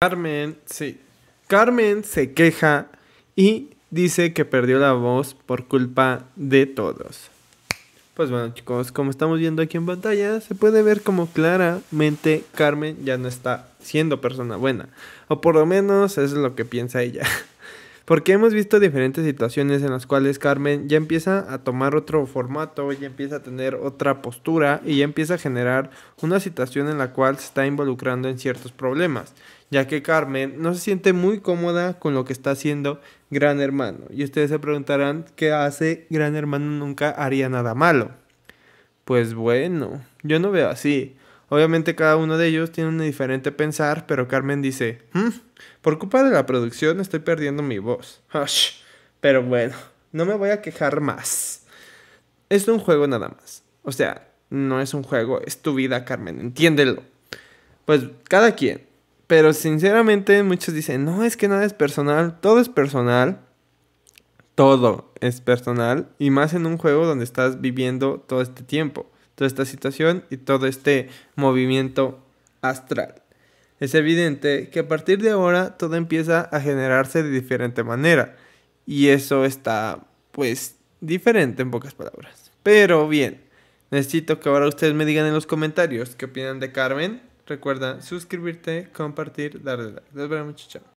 Carmen, sí. Carmen se queja y dice que perdió la voz por culpa de todos. Pues bueno chicos, como estamos viendo aquí en pantalla, se puede ver como claramente Carmen ya no está siendo persona buena. O por lo menos es lo que piensa ella. Porque hemos visto diferentes situaciones en las cuales Carmen ya empieza a tomar otro formato, ya empieza a tener otra postura y ya empieza a generar una situación en la cual se está involucrando en ciertos problemas, ya que Carmen no se siente muy cómoda con lo que está haciendo Gran Hermano. Y ustedes se preguntarán, ¿qué hace Gran Hermano nunca haría nada malo? Pues bueno, yo no veo así. Obviamente cada uno de ellos tiene un diferente pensar, pero Carmen dice, mm, por culpa de la producción estoy perdiendo mi voz. Pero bueno, no me voy a quejar más. Es un juego nada más. O sea, no es un juego, es tu vida, Carmen, entiéndelo. Pues cada quien. Pero sinceramente muchos dicen, no, es que nada es personal, todo es personal. Todo es personal. Y más en un juego donde estás viviendo todo este tiempo toda esta situación y todo este movimiento astral. Es evidente que a partir de ahora todo empieza a generarse de diferente manera y eso está pues diferente en pocas palabras. Pero bien, necesito que ahora ustedes me digan en los comentarios qué opinan de Carmen. Recuerda suscribirte, compartir, darle like. Nos vemos, chao.